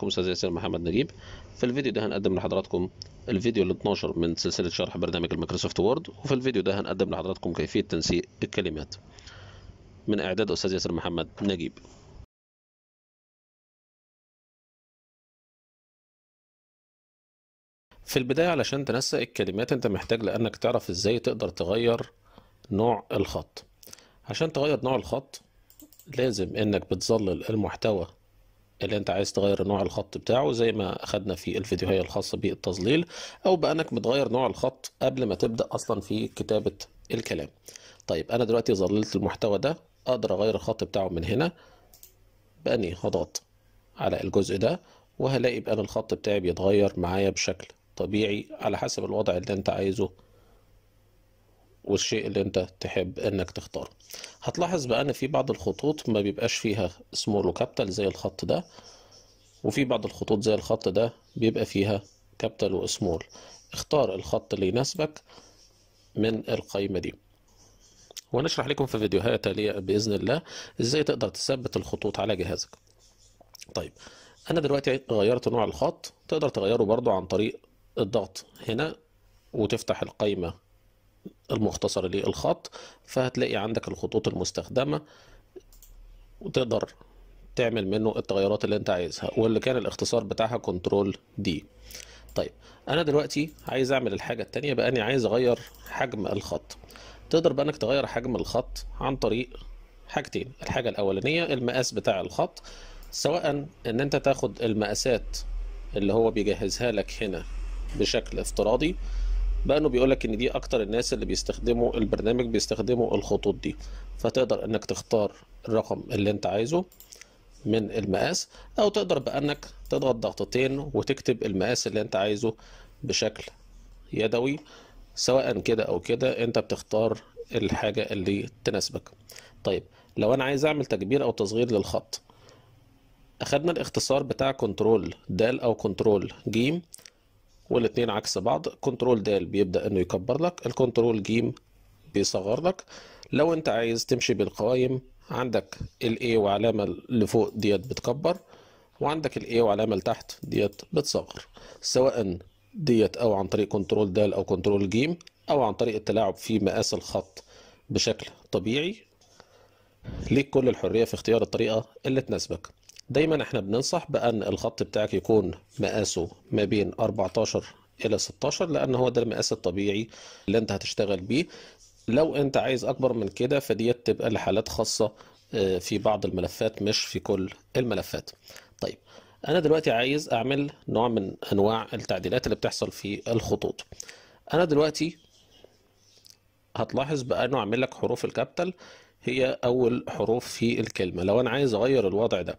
حضراتكم استاذ ياسر محمد نجيب في الفيديو ده هنقدم لحضراتكم الفيديو ال 12 من سلسله شرح برنامج المايكروسوفت وورد وفي الفيديو ده هنقدم لحضراتكم كيفيه تنسيق الكلمات من اعداد استاذ ياسر محمد نجيب في البداية علشان تنسق الكلمات انت محتاج لانك تعرف ازاي تقدر تغير نوع الخط عشان تغير نوع الخط لازم انك بتظلل المحتوى اللي انت عايز تغير نوع الخط بتاعه زي ما اخدنا في الفيديوهية الخاصة بالتظليل او بانك بتغير نوع الخط قبل ما تبدأ اصلا في كتابة الكلام طيب انا دلوقتي ظللت المحتوى ده اقدر اغير الخط بتاعه من هنا باني هضغط على الجزء ده وهلاقي بان الخط بتاعي بيتغير معايا بشكل طبيعي على حسب الوضع اللي انت عايزه والشيء اللي انت تحب انك تختاره هتلاحظ بقى ان في بعض الخطوط ما بيبقاش فيها سمول وكابيتال زي الخط ده وفي بعض الخطوط زي الخط ده بيبقى فيها كابيتال وسمول اختار الخط اللي يناسبك من القائمة دي ونشرح لكم في فيديوهات تالية بإذن الله إزاي تقدر تثبت الخطوط على جهازك طيب أنا دلوقتي غيرت نوع الخط تقدر تغيره برضو عن طريق الضغط هنا وتفتح القائمة المختصر للخط فهتلاقي عندك الخطوط المستخدمة وتقدر تعمل منه التغيرات اللي انت عايزها واللي كان الاختصار بتاعها كنترول دي طيب انا دلوقتي عايز اعمل الحاجة التانية بقى اني عايز اغير حجم الخط تقدر بقى انك تغير حجم الخط عن طريق حاجتين الحاجة الاولانية المقاس بتاع الخط سواء ان انت تاخد المقاسات اللي هو بيجهزها لك هنا بشكل افتراضي بقى انه بيقول لك ان دي اكتر الناس اللي بيستخدموا البرنامج بيستخدموا الخطوط دي فتقدر انك تختار الرقم اللي انت عايزه من المقاس او تقدر بانك تضغط ضغطتين وتكتب المقاس اللي انت عايزه بشكل يدوي سواء كده او كده انت بتختار الحاجة اللي تناسبك طيب لو انا عايز اعمل تكبير او تصغير للخط اخدنا الاختصار بتاع كنترول دال او كنترول جيم والاثنين عكس بعض كنترول دال بيبدأ انه يكبر لك الكنترول جيم بيصغر لك لو انت عايز تمشي بالقوائم عندك الاي وعلامه اللي فوق ديت بتكبر وعندك الاي وعلامه اللي تحت ديت بتصغر سواء ديت او عن طريق كنترول دال او كنترول جيم او عن طريق التلاعب في مقاس الخط بشكل طبيعي ليك كل الحرية في اختيار الطريقة اللي تناسبك دايما احنا بننصح بان الخط بتاعك يكون مقاسه ما بين 14 الى 16 لان هو ده المقاس الطبيعي اللي انت هتشتغل بيه لو انت عايز اكبر من كده فديت تبقى لحالات خاصه آه، في بعض الملفات مش في كل الملفات طيب انا دلوقتي عايز اعمل نوع من انواع التعديلات اللي بتحصل في الخطوط انا دلوقتي هتلاحظ بانه عامل لك حروف الكابيتال هي اول حروف في الكلمه لو انا عايز اغير الوضع ده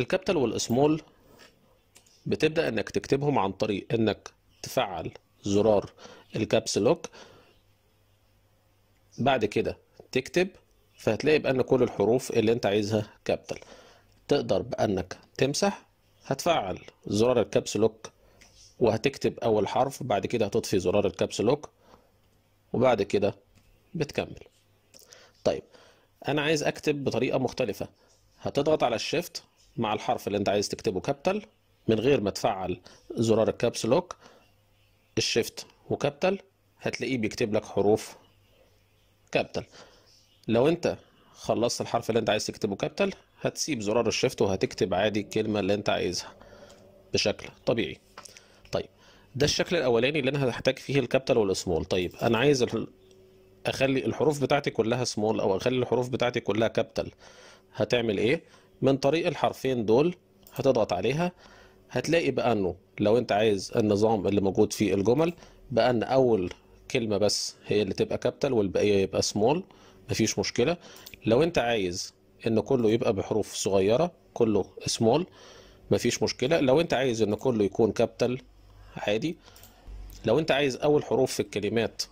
الكابيتال والسمول بتبدأ انك تكتبهم عن طريق انك تفعل زرار الكابس لوك بعد كده تكتب فهتلاقي بأن كل الحروف اللي انت عايزها كابيتال تقدر بأنك تمسح هتفعل زرار الكابس لوك وهتكتب أول حرف بعد كده هتطفي زرار الكابس لوك وبعد كده بتكمل طيب أنا عايز أكتب بطريقة مختلفة هتضغط على الشيفت مع الحرف اللي انت عايز تكتبه كابيتال من غير ما تفعل زرار الكابس لوك الشيفت وكابيتال هتلاقيه بيكتب لك حروف كابيتال لو انت خلصت الحرف اللي انت عايز تكتبه كابيتال هتسيب زرار الشيفت وهتكتب عادي الكلمة اللي انت عايزها بشكل طبيعي طيب ده الشكل الاولاني اللي انا هحتاج فيه الكابيتال والسمول طيب انا عايز اخلي الحروف بتاعتي كلها سمول او اخلي الحروف بتاعتي كلها كابيتال هتعمل ايه من طريق الحرفين دول هتضغط عليها هتلاقي بأنه لو انت عايز النظام اللي موجود في الجمل بأن أول كلمة بس هي اللي تبقى كابيتال والبقية يبقى سمول مفيش مشكلة لو انت عايز ان كله يبقى بحروف صغيرة كله سمول مفيش مشكلة لو انت عايز ان كله يكون كابيتال عادي لو انت عايز اول حروف في الكلمات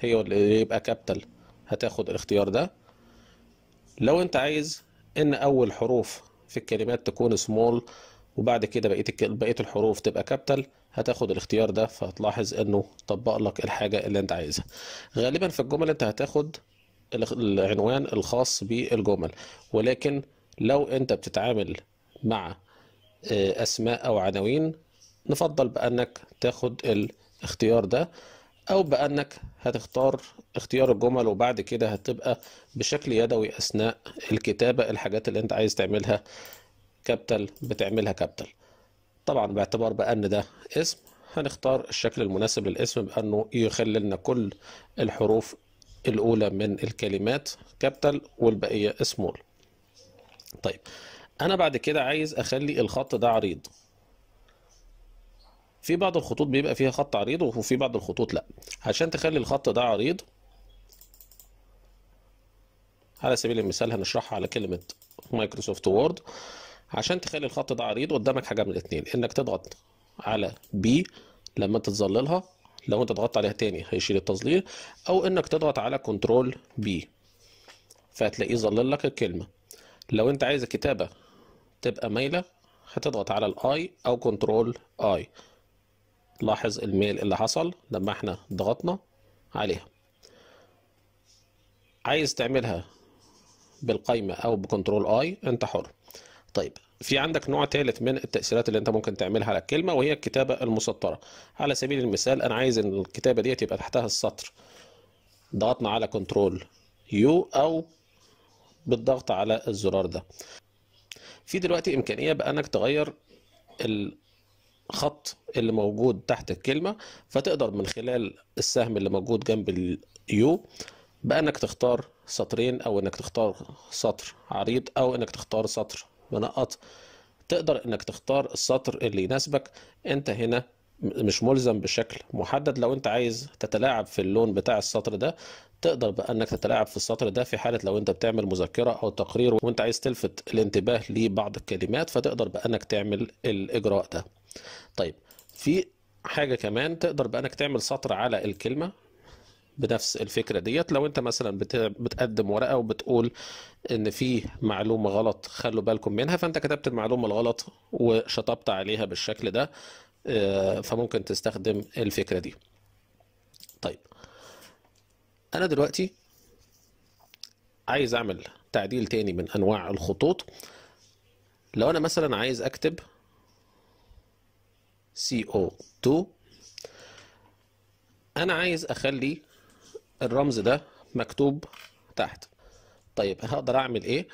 هي اللي يبقى كابيتال هتاخد الاختيار ده لو انت عايز ان اول حروف في الكلمات تكون سمول وبعد كده بقيه بقيه الحروف تبقى كابيتال هتاخد الاختيار ده فهتلاحظ انه طبق لك الحاجه اللي انت عايزها غالبا في الجمل انت هتاخد العنوان الخاص بالجمل ولكن لو انت بتتعامل مع آه، اسماء او عناوين نفضل بانك تاخد الاختيار ده او بانك هتختار اختيار الجمل وبعد كده هتبقى بشكل يدوي اثناء الكتابه الحاجات اللي انت عايز تعملها كابتل بتعملها كابتل طبعا باعتبار بان ده اسم هنختار الشكل المناسب للاسم بانه يخلي لنا كل الحروف الاولى من الكلمات كابتل والبقيه سمول طيب انا بعد كده عايز اخلي الخط ده عريض في بعض الخطوط بيبقى فيها خط عريض وفي بعض الخطوط لا عشان تخلي الخط ده عريض على سبيل المثال هنشرحها على كلمة مايكروسوفت وورد عشان تخلي الخط ده عريض قدامك حاجة من الاتنين انك تضغط على بي لما تتظللها لو انت ضغطت عليها تاني هيشيل التظليل او انك تضغط على كنترول بي فهتلاقيه ظلل لك الكلمة لو انت عايز الكتابة تبقى مايلة هتضغط على الاي او كنترول اي لاحظ الميل اللي حصل لما احنا ضغطنا عليها عايز تعملها بالقايمة او بكنترول اي انت حر طيب في عندك نوع ثالث من التأثيرات اللي انت ممكن تعملها على الكلمة وهي الكتابة المسطرة على سبيل المثال انا عايز ان الكتابة دي يبقى تحتها السطر ضغطنا على كنترول يو او بالضغط على الزرار ده في دلوقتي امكانية بانك تغير ال الخط اللي موجود تحت الكلمة فتقدر من خلال السهم اللي موجود جنب اليو بانك تختار سطرين او انك تختار سطر عريض او انك تختار سطر منقط تقدر انك تختار السطر اللي يناسبك انت هنا مش ملزم بشكل محدد لو انت عايز تتلاعب في اللون بتاع السطر ده تقدر بانك تتلاعب في السطر ده في حاله لو انت بتعمل مذكره او تقرير وانت عايز تلفت الانتباه لبعض الكلمات فتقدر بانك تعمل الاجراء ده طيب في حاجه كمان تقدر بأنك تعمل سطر على الكلمه بنفس الفكره ديت لو انت مثلا بتقدم ورقه وبتقول ان في معلومه غلط خلوا بالكم منها فانت كتبت المعلومه الغلط وشطبت عليها بالشكل ده آه، فممكن تستخدم الفكره دي طيب انا دلوقتي عايز اعمل تعديل تاني من انواع الخطوط لو انا مثلا عايز اكتب CO2 انا عايز اخلي الرمز ده مكتوب تحت طيب هقدر اعمل ايه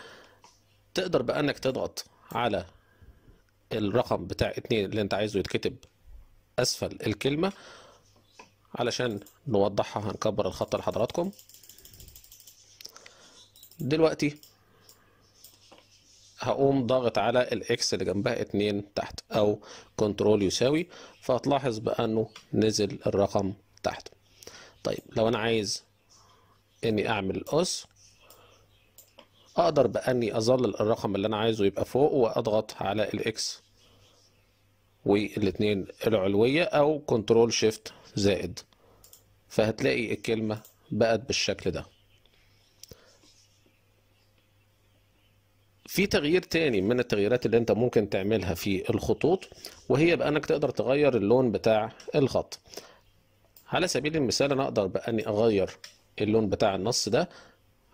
تقدر بقى انك تضغط على الرقم بتاع اتنين اللي انت عايزه يتكتب اسفل الكلمة علشان نوضحها هنكبر الخط لحضراتكم دلوقتي هقوم ضاغط على الاكس اللي جنبها اتنين تحت او كنترول يساوي فهتلاحظ بانه نزل الرقم تحت طيب لو انا عايز اني اعمل اس اقدر باني اظلل الرقم اللي انا عايزه يبقى فوق واضغط على الاكس والاتنين العلوية او كنترول شيفت زائد فهتلاقي الكلمة بقت بالشكل ده في تغيير تاني من التغييرات اللي انت ممكن تعملها في الخطوط وهي بانك تقدر تغير اللون بتاع الخط على سبيل المثال انا اقدر باني اغير اللون بتاع النص ده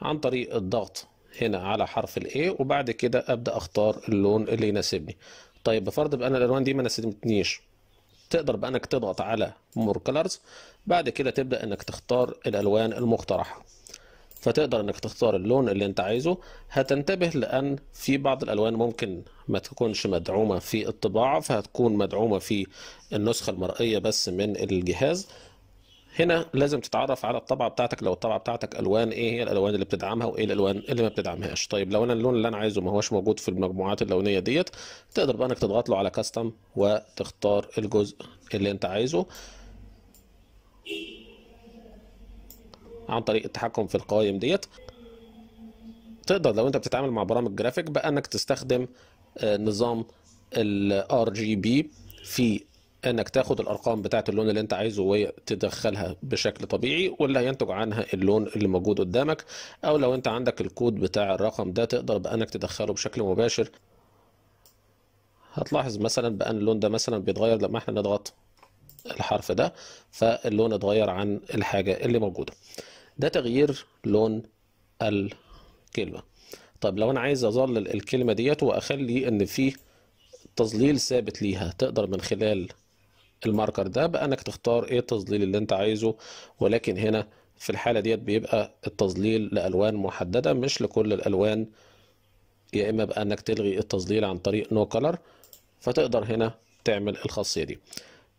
عن طريق الضغط هنا على حرف A وبعد كده ابدا اختار اللون اللي يناسبني طيب بفرض بان الالوان دي ما ناسبتنيش تقدر بانك تضغط على مور كلرز بعد كده تبدا انك تختار الالوان المقترحه فتقدر انك تختار اللون اللي انت عايزه هتنتبه لان في بعض الالوان ممكن ما تكونش مدعومة في الطباعة فهتكون مدعومة في النسخة المرئية بس من الجهاز هنا لازم تتعرف على الطبعه بتاعتك لو الطبعه بتاعتك الوان ايه هي الالوان اللي بتدعمها وايه الالوان اللي ما بتدعمهاش طيب لو انا اللون اللي انا عايزه ما هوش موجود في المجموعات اللونيه ديت تقدر بقى انك تضغط له على كاستم وتختار الجزء اللي انت عايزه عن طريق التحكم في القوائم ديت تقدر لو انت بتتعامل مع برامج جرافيك بقى انك تستخدم آه، نظام الار جي بي في انك تاخد الارقام بتاعه اللون اللي انت عايزه وتدخلها بشكل طبيعي واللي هينتج عنها اللون اللي موجود قدامك او لو انت عندك الكود بتاع الرقم ده تقدر بانك تدخله بشكل مباشر هتلاحظ مثلا بان اللون ده مثلا بيتغير لما احنا نضغط الحرف ده فاللون اتغير عن الحاجه اللي موجوده ده تغيير لون الكلمه طيب لو انا عايز اظلل الكلمه ديت واخلي ان في تظليل ثابت ليها تقدر من خلال الماركر ده بقى انك تختار ايه التظليل اللي انت عايزه ولكن هنا في الحاله ديت بيبقى التظليل لالوان محدده مش لكل الالوان يا اما بقى انك تلغي التظليل عن طريق نو no كلر فتقدر هنا تعمل الخاصيه دي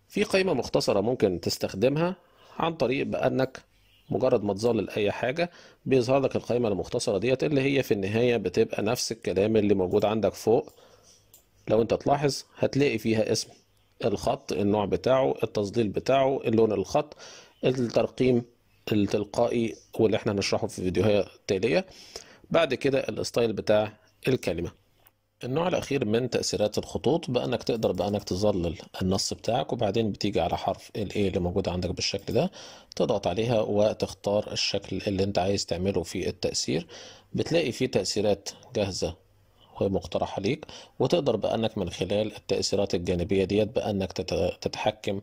في قائمه مختصره ممكن تستخدمها عن طريق بانك مجرد ما تظلل اي حاجه بيظهر لك القائمه المختصره ديت اللي هي في النهايه بتبقى نفس الكلام اللي موجود عندك فوق لو انت تلاحظ هتلاقي فيها اسم الخط النوع بتاعه التظليل بتاعه اللون الخط الترقيم التلقائي واللي احنا هنشرحه في فيديوهات تاليه بعد كده الستايل بتاع الكلمه النوع الأخير من تأثيرات الخطوط بأنك تقدر بأنك تظلل النص بتاعك وبعدين بتيجي على حرف ال A اللي موجود عندك بالشكل ده تضغط عليها وتختار الشكل اللي أنت عايز تعمله في التأثير بتلاقي فيه تأثيرات جاهزة ومقترحة ليك وتقدر بأنك من خلال التأثيرات الجانبية ديت بأنك تتحكم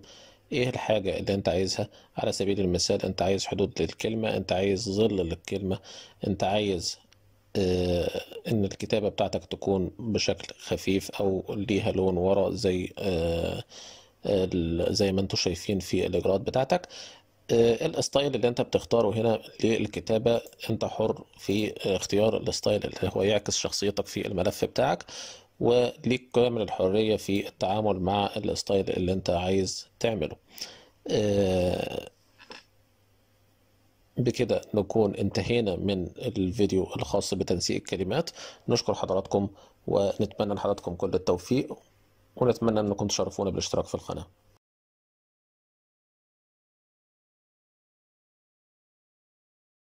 ايه الحاجة اللي انت عايزها على سبيل المثال انت عايز حدود للكلمة انت عايز ظل للكلمة انت عايز آه، ان الكتابه بتاعتك تكون بشكل خفيف او ليها لون ورا زي آه، آه، زي ما انتم شايفين في الاجراءات بتاعتك الستايل اللي انت بتختاره هنا للكتابه انت حر في اختيار الستايل اللي هو يعكس شخصيتك في الملف بتاعك وليك كامل الحريه في التعامل مع الستايل اللي انت عايز تعمله بكده نكون انتهينا من الفيديو الخاص بتنسيق الكلمات نشكر حضراتكم ونتمنى لحضراتكم كل التوفيق ونتمنى انكم تشرفونا بالاشتراك في القناه